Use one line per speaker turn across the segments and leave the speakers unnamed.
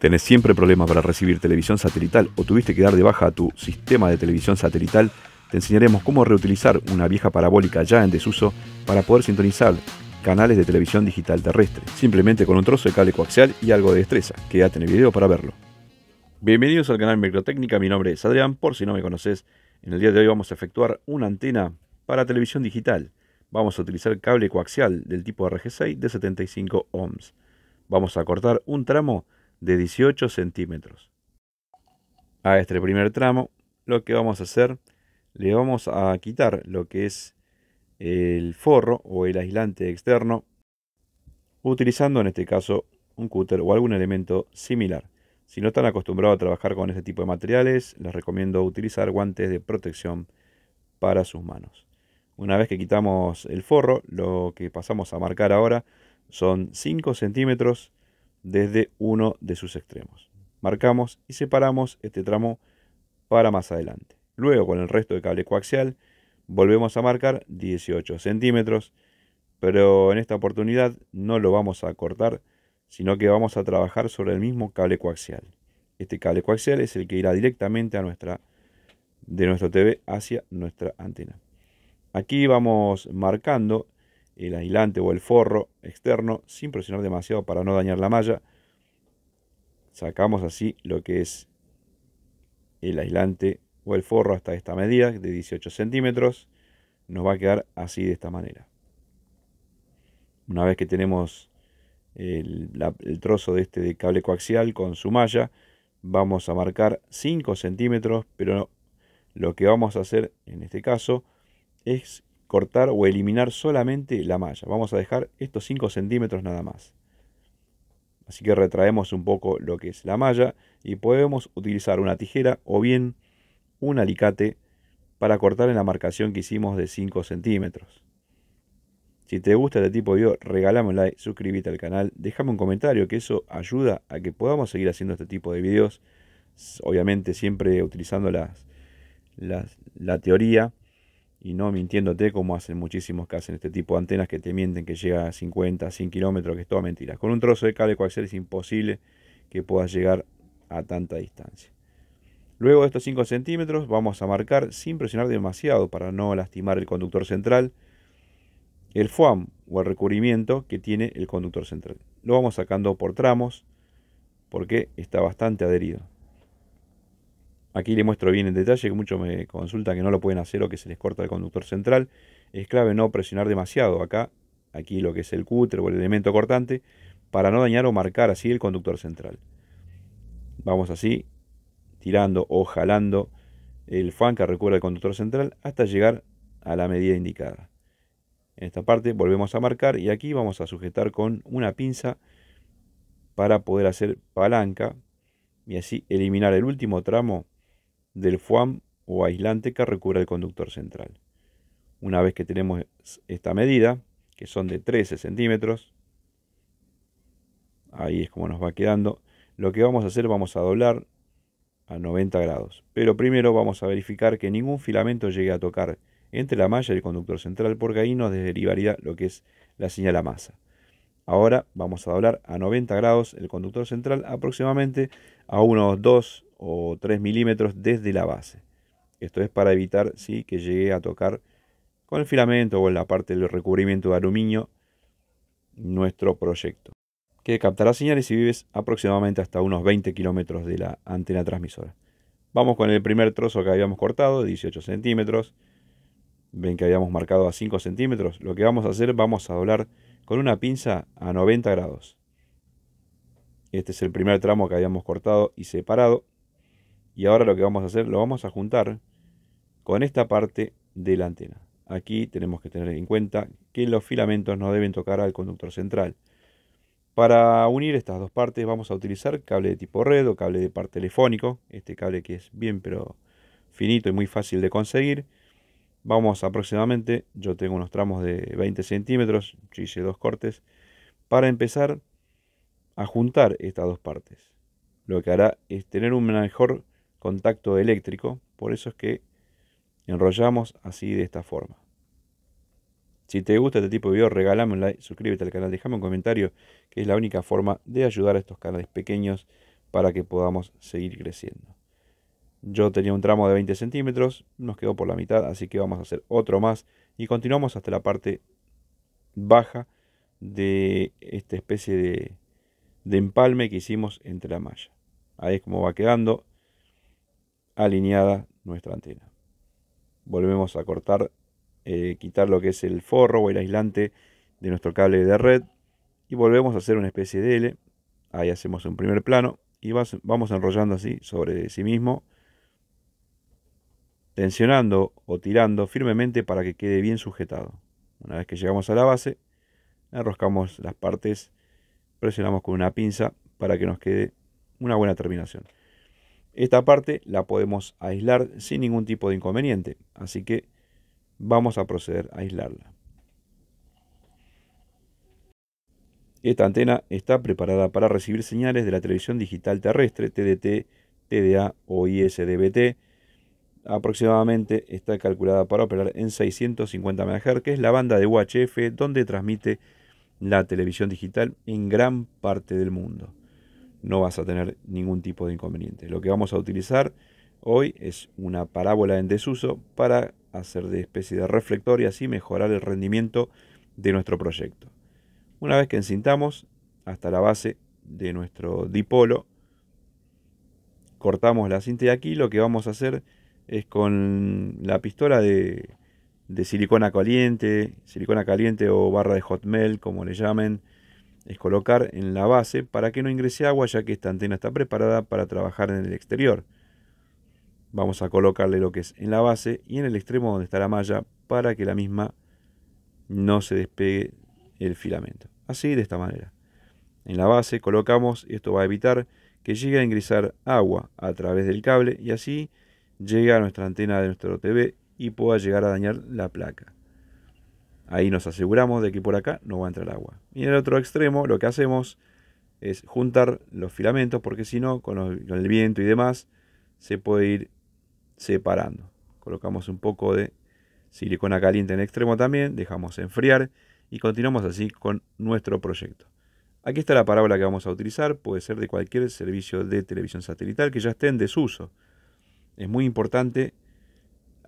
tenés siempre problemas para recibir televisión satelital o tuviste que dar de baja a tu sistema de televisión satelital, te enseñaremos cómo reutilizar una vieja parabólica ya en desuso para poder sintonizar canales de televisión digital terrestre, simplemente con un trozo de cable coaxial y algo de destreza. Quédate en el video para verlo. Bienvenidos al canal Microtécnica, mi nombre es Adrián, por si no me conoces, en el día de hoy vamos a efectuar una antena para televisión digital. Vamos a utilizar cable coaxial del tipo RG6 de 75 ohms. Vamos a cortar un tramo de 18 centímetros. A este primer tramo lo que vamos a hacer, le vamos a quitar lo que es el forro o el aislante externo utilizando en este caso un cúter o algún elemento similar. Si no están acostumbrados a trabajar con este tipo de materiales, les recomiendo utilizar guantes de protección para sus manos. Una vez que quitamos el forro, lo que pasamos a marcar ahora son 5 centímetros desde uno de sus extremos. Marcamos y separamos este tramo para más adelante. Luego con el resto de cable coaxial volvemos a marcar 18 centímetros, pero en esta oportunidad no lo vamos a cortar, sino que vamos a trabajar sobre el mismo cable coaxial. Este cable coaxial es el que irá directamente a nuestra, de nuestro TV hacia nuestra antena. Aquí vamos marcando el aislante o el forro externo sin presionar demasiado para no dañar la malla. Sacamos así lo que es el aislante o el forro hasta esta medida de 18 centímetros. Nos va a quedar así de esta manera. Una vez que tenemos el, trozo de este cable coaxial con su malla, vamos a marcar 5 centímetros, pero lo que vamos a hacer en este caso es cortar o eliminar solamente la malla. Vamos a dejar estos 5 centímetros nada más. Así que retraemos un poco lo que es la malla y podemos utilizar una tijera o bien un alicate para cortar en la marcación que hicimos de 5 centímetros. Si te gusta este tipo de video, regálame un like, suscríbete al canal, déjame un comentario, que eso ayuda a que podamos seguir haciendo este tipo de videos. Obviamente siempre utilizando las, la teoría y no mintiéndote como hacen muchísimos que hacen este tipo de antenas que te mienten que llega a 50, 100 kilómetros, que es toda mentira. Con un trozo de cable coaxial es imposible que puedas llegar a tanta distancia. Luego de estos 5 centímetros vamos a marcar sin presionar demasiado para no lastimar el conductor central, el foam o el recubrimiento que tiene el conductor central. Lo vamos sacando por tramos porque está bastante adherido. Aquí le muestro bien en detalle que muchos me consultan que no lo pueden hacer o que se les corta el conductor central. Es clave no presionar demasiado acá, aquí lo que es el cúter o el elemento cortante, para no dañar o marcar así el conductor central. Vamos así, tirando o jalando el fan que recuerda el conductor central hasta llegar a la medida indicada. En esta parte volvemos a marcar y aquí vamos a sujetar con una pinza para poder hacer palanca y así eliminar el último tramo del FUAM o aislante que recubre el conductor central. Una vez que tenemos esta medida, que son de 13 centímetros, ahí es como nos va quedando, lo que vamos a hacer vamos a doblar a 90 grados. Pero primero vamos a verificar que ningún filamento llegue a tocar entre la malla y el conductor central, porque ahí nos derivaría lo que es la señal a masa. Ahora vamos a doblar a 90 grados el conductor central aproximadamente a unos 2 o 3 milímetros desde la base. Esto es para evitar ¿sí? que llegue a tocar con el filamento o en la parte del recubrimiento de aluminio nuestro proyecto, que captará señales si vives aproximadamente hasta unos 20 kilómetros de la antena transmisora. Vamos con el primer trozo que habíamos cortado, 18 centímetros. Ven que habíamos marcado a 5 centímetros. Lo que vamos a hacer, vamos a doblar con una pinza a 90 grados. Este es el primer tramo que habíamos cortado y separado. Y ahora lo que vamos a hacer, lo vamos a juntar con esta parte de la antena. Aquí tenemos que tener en cuenta que los filamentos no deben tocar al conductor central. Para unir estas dos partes vamos a utilizar cable de tipo red o cable de par telefónico, este cable que es bien pero finito y muy fácil de conseguir. Vamos aproximadamente, yo tengo unos tramos de 20 centímetros, yo hice dos cortes, para empezar a juntar estas dos partes. Lo que hará es tener un mejor contacto eléctrico, por eso es que enrollamos así de esta forma. Si te gusta este tipo de video, regálame un like, suscríbete al canal, déjame un comentario, que es la única forma de ayudar a estos canales pequeños para que podamos seguir creciendo. Yo tenía un tramo de 20 centímetros, nos quedó por la mitad, así que vamos a hacer otro más y continuamos hasta la parte baja de esta especie de, de empalme que hicimos entre la malla. Ahí es como va quedando alineada nuestra antena. Volvemos a cortar, eh, quitar lo que es el forro o el aislante de nuestro cable de red y volvemos a hacer una especie de L. Ahí hacemos un primer plano y vamos enrollando así sobre sí mismo, tensionando o tirando firmemente para que quede bien sujetado. Una vez que llegamos a la base, enroscamos las partes, presionamos con una pinza para que nos quede una buena terminación. Esta parte la podemos aislar sin ningún tipo de inconveniente, así que vamos a proceder a aislarla. Esta antena está preparada para recibir señales de la televisión digital terrestre TDT, TDA o ISDBT. Aproximadamente está calculada para operar en 650 MHz, que es la banda de UHF donde transmite la televisión digital en gran parte del mundo no vas a tener ningún tipo de inconveniente. Lo que vamos a utilizar hoy es una parábola en desuso para hacer de especie de reflector y así mejorar el rendimiento de nuestro proyecto. Una vez que encintamos hasta la base de nuestro dipolo, cortamos la cinta y aquí lo que vamos a hacer es con la pistola de, de silicona caliente, silicona caliente o barra de hot melt, como le llamen, es colocar en la base para que no ingrese agua ya que esta antena está preparada para trabajar en el exterior. Vamos a colocarle lo que es en la base y en el extremo donde está la malla para que la misma no se despegue el filamento. Así de esta manera. En la base colocamos, esto va a evitar que llegue a ingresar agua a través del cable y así llega a nuestra antena de nuestro TV y pueda llegar a dañar la placa. Ahí nos aseguramos de que por acá no va a entrar agua. Y en el otro extremo lo que hacemos es juntar los filamentos porque si no, con, el viento y demás, se puede ir separando. Colocamos un poco de silicona caliente en el extremo también, dejamos enfriar y continuamos así con nuestro proyecto. Aquí está la parábola que vamos a utilizar, puede ser de cualquier servicio de televisión satelital que ya esté en desuso. Es muy importante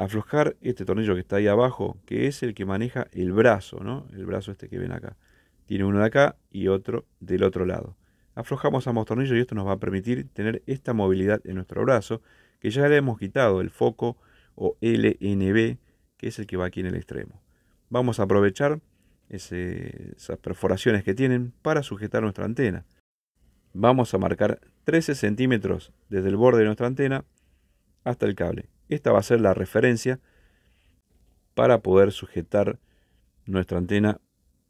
aflojar este tornillo que está ahí abajo, que es el que maneja el brazo, ¿no? El brazo este que ven acá. Tiene uno de acá y otro del otro lado. Aflojamos ambos tornillos y esto nos va a permitir tener esta movilidad en nuestro brazo, que ya le hemos quitado el foco o LNB, que es el que va aquí en el extremo. Vamos a aprovechar esas perforaciones que tienen para sujetar nuestra antena. Vamos a marcar 13 centímetros desde el borde de nuestra antena hasta el cable. Esta va a ser la referencia para poder sujetar nuestra antena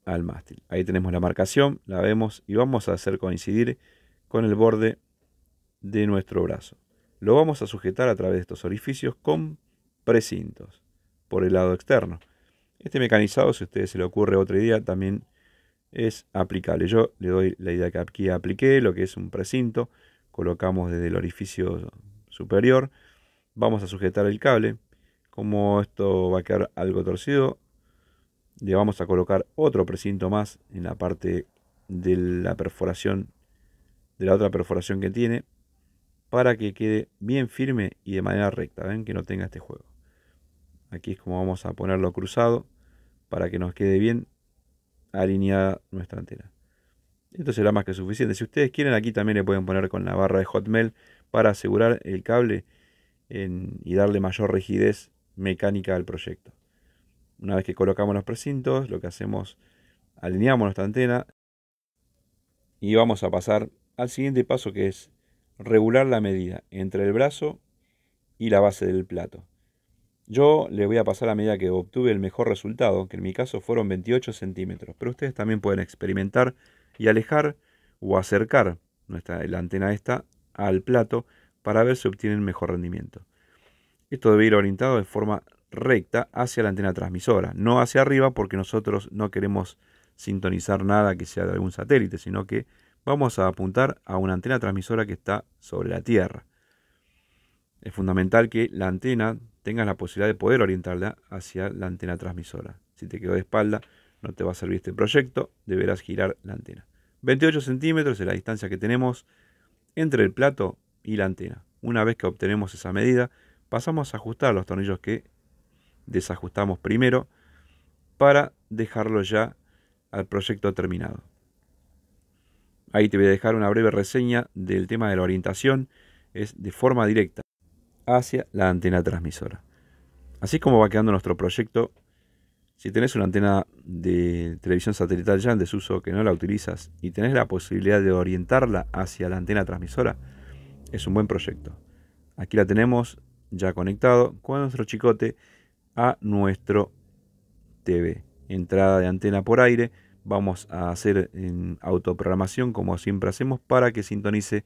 al mástil. Ahí tenemos la marcación, la vemos y vamos a hacer coincidir con el borde de nuestro brazo. Lo vamos a sujetar a través de estos orificios con precintos por el lado externo. Este mecanizado, si a ustedes se le ocurre otra idea, también es aplicable. Yo le doy la idea que aquí apliqué, lo que es un precinto. Colocamos desde el orificio superior Vamos a sujetar el cable. Como esto va a quedar algo torcido, le vamos a colocar otro precinto más en la parte de la perforación, de la otra perforación que tiene, para que quede bien firme y de manera recta. Ven que no tenga este juego. Aquí es como vamos a ponerlo cruzado para que nos quede bien alineada nuestra antena. Esto será más que suficiente. Si ustedes quieren, aquí también le pueden poner con la barra de Hotmail para asegurar el cable y darle mayor rigidez mecánica al proyecto. Una vez que colocamos los precintos, lo que hacemos, alineamos nuestra antena y vamos a pasar al siguiente paso que es regular la medida entre el brazo y la base del plato. Yo le voy a pasar la medida que obtuve el mejor resultado, que en mi caso fueron 28 centímetros, pero ustedes también pueden experimentar y alejar o acercar nuestra, la antena esta al plato para ver si obtienen mejor rendimiento. Esto debe ir orientado de forma recta hacia la antena transmisora, no hacia arriba porque nosotros no queremos sintonizar nada que sea de algún satélite, sino que vamos a apuntar a una antena transmisora que está sobre la Tierra. Es fundamental que la antena tenga la posibilidad de poder orientarla hacia la antena transmisora. Si te quedó de espalda, no te va a servir este proyecto, deberás girar la antena. 28 centímetros es la distancia que tenemos entre el plato y la antena. Una vez que obtenemos esa medida, pasamos a ajustar los tornillos que desajustamos primero para dejarlo ya al proyecto terminado. Ahí te voy a dejar una breve reseña del tema de la orientación, es de forma directa hacia la antena transmisora. Así como va quedando nuestro proyecto, si tenés una antena de televisión satelital ya en desuso que no la utilizas y tenés la posibilidad de orientarla hacia la antena transmisora, es un buen proyecto. Aquí la tenemos ya conectado con nuestro chicote a nuestro TV. Entrada de antena por aire. Vamos a hacer en autoprogramación como siempre hacemos para que sintonice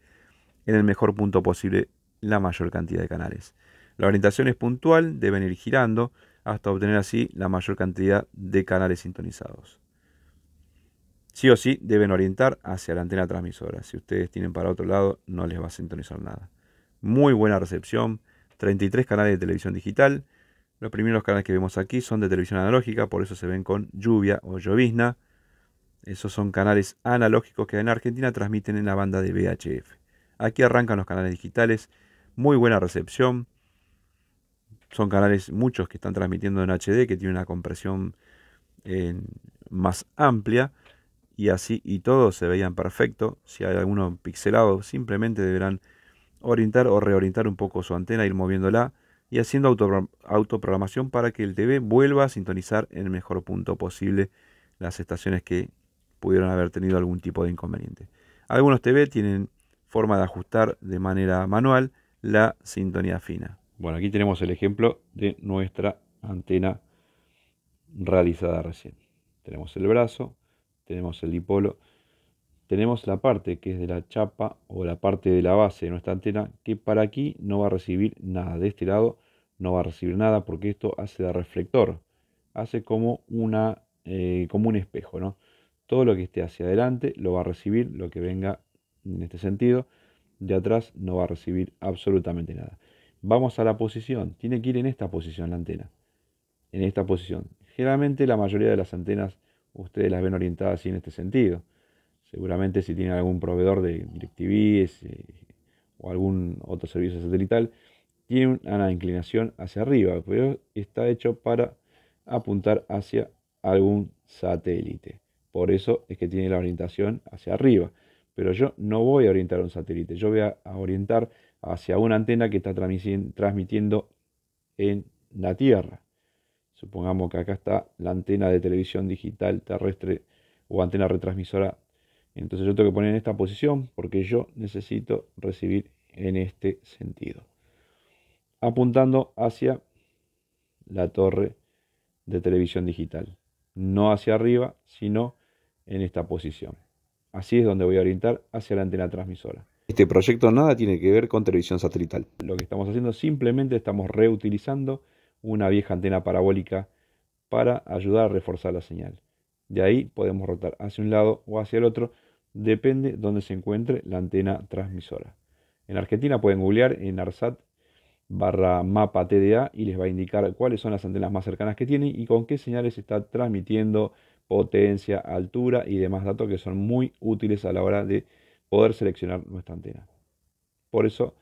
en el mejor punto posible la mayor cantidad de canales. La orientación es puntual, deben ir girando hasta obtener así la mayor cantidad de canales sintonizados sí o sí deben orientar hacia la antena transmisora. Si ustedes tienen para otro lado, no les va a sintonizar nada. Muy buena recepción, 33 canales de televisión digital. Los primeros canales que vemos aquí son de televisión analógica, por eso se ven con lluvia o llovizna. Esos son canales analógicos que en Argentina transmiten en la banda de VHF. Aquí arrancan los canales digitales, muy buena recepción. Son canales muchos que están transmitiendo en HD, que tienen una compresión eh, más amplia y así y todo se veían perfecto. Si hay alguno pixelado, simplemente deberán orientar o reorientar un poco su antena, ir moviéndola y haciendo autoprogramación para que el TV vuelva a sintonizar en el mejor punto posible las estaciones que pudieron haber tenido algún tipo de inconveniente. Algunos TV tienen forma de ajustar de manera manual la sintonía fina. Bueno, aquí tenemos el ejemplo de nuestra antena realizada recién. Tenemos el brazo, tenemos el dipolo, tenemos la parte que es de la chapa o la parte de la base de nuestra antena que para aquí no va a recibir nada, de este lado no va a recibir nada porque esto hace de reflector, hace como, una, eh, como un espejo, ¿no? Todo lo que esté hacia adelante lo va a recibir, lo que venga en este sentido, de atrás no va a recibir absolutamente nada. Vamos a la posición, tiene que ir en esta posición la antena, en esta posición. Generalmente la mayoría de las antenas ustedes las ven orientadas así en este sentido. Seguramente si tienen algún proveedor de DirecTV eh, o algún otro servicio satelital, tiene una inclinación hacia arriba, pero está hecho para apuntar hacia algún satélite. Por eso es que tiene la orientación hacia arriba. Pero yo no voy a orientar un satélite, yo voy a, orientar hacia una antena que está transmitiendo en la Tierra. Supongamos que acá está la antena de televisión digital terrestre o antena retransmisora. Entonces yo tengo que poner en esta posición porque yo necesito recibir en este sentido. Apuntando hacia la torre de televisión digital. No hacia arriba, sino en esta posición. Así es donde voy a orientar hacia la antena transmisora. Este proyecto nada tiene que ver con televisión satelital. Lo que estamos haciendo simplemente estamos reutilizando una vieja antena parabólica para ayudar a reforzar la señal. De ahí podemos rotar hacia un lado o hacia el otro, depende dónde se encuentre la antena transmisora. En Argentina pueden googlear en ARSAT barra mapa TDA y les va a indicar cuáles son las antenas más cercanas que tienen y con qué señales está transmitiendo potencia, altura y demás datos que son muy útiles a la hora de poder seleccionar nuestra antena. Por eso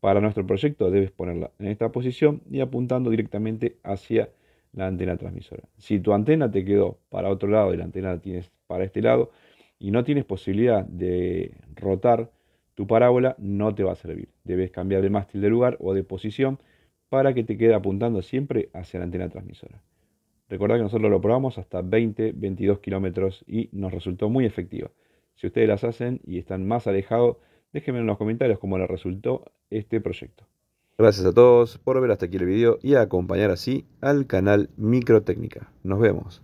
para nuestro proyecto debes ponerla en esta posición y apuntando directamente hacia la antena transmisora. Si tu antena te quedó para otro lado y la antena la tienes para este lado y no tienes posibilidad de rotar, tu parábola no te va a servir. Debes cambiar de mástil de lugar o de posición para que te quede apuntando siempre hacia la antena transmisora. Recordad que nosotros lo probamos hasta 20, 22 kilómetros y nos resultó muy efectiva. Si ustedes las hacen y están más alejados Déjenme en los comentarios cómo les resultó este proyecto. Gracias a todos por ver hasta aquí el video y acompañar así al canal Microtécnica. Nos vemos.